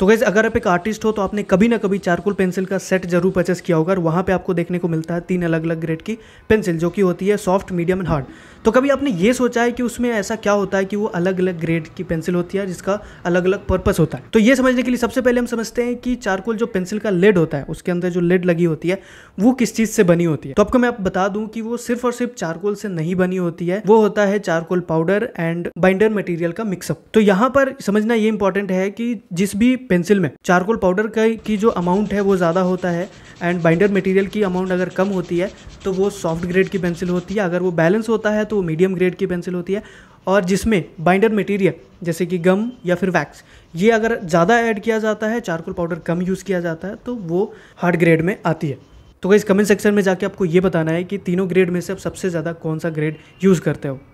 तो गैस अगर आप एक आर्टिस्ट हो तो आपने कभी ना कभी चारकोल पेंसिल का सेट जरूर परचेस किया होगा और वहाँ पे आपको देखने को मिलता है तीन अलग अलग ग्रेड की पेंसिल जो कि होती है सॉफ्ट मीडियम एंड हार्ड तो कभी आपने ये सोचा है कि उसमें ऐसा क्या होता है कि वो अलग अलग ग्रेड की पेंसिल होती है जिसका अलग अलग पर्पज होता है तो ये समझने के लिए सबसे पहले हम समझते हैं कि चारकोल जो पेंसिल का लेड होता है उसके अंदर जो लेड लगी होती है वो किस चीज़ से बनी होती है तो आपको मैं आप बता दूँ कि वो सिर्फ और सिर्फ चारकोल से नहीं बनी होती है वो होता है charcoal powder and binder material का मिक्सअप तो यहाँ पर समझना ये इंपॉर्टेंट है कि जिस भी पेंसिल में चारकोल पाउडर का की जो अमाउंट है वो ज़्यादा होता है एंड बाइंडर मटेरियल की अमाउंट अगर कम होती है तो वो सॉफ्ट ग्रेड की पेंसिल होती है अगर वो बैलेंस होता है तो वो मीडियम ग्रेड की पेंसिल होती है और जिसमें बाइंडर मटेरियल जैसे कि गम या फिर वैक्स ये अगर ज़्यादा ऐड किया जाता है चारकोल पाउडर कम यूज़ किया जाता है तो वो हार्ड ग्रेड में आती है तो इस कमेंट सेक्शन में जाके आपको ये बताना है कि तीनों ग्रेड में से आप सबसे ज़्यादा कौन सा ग्रेड यूज़ करते हो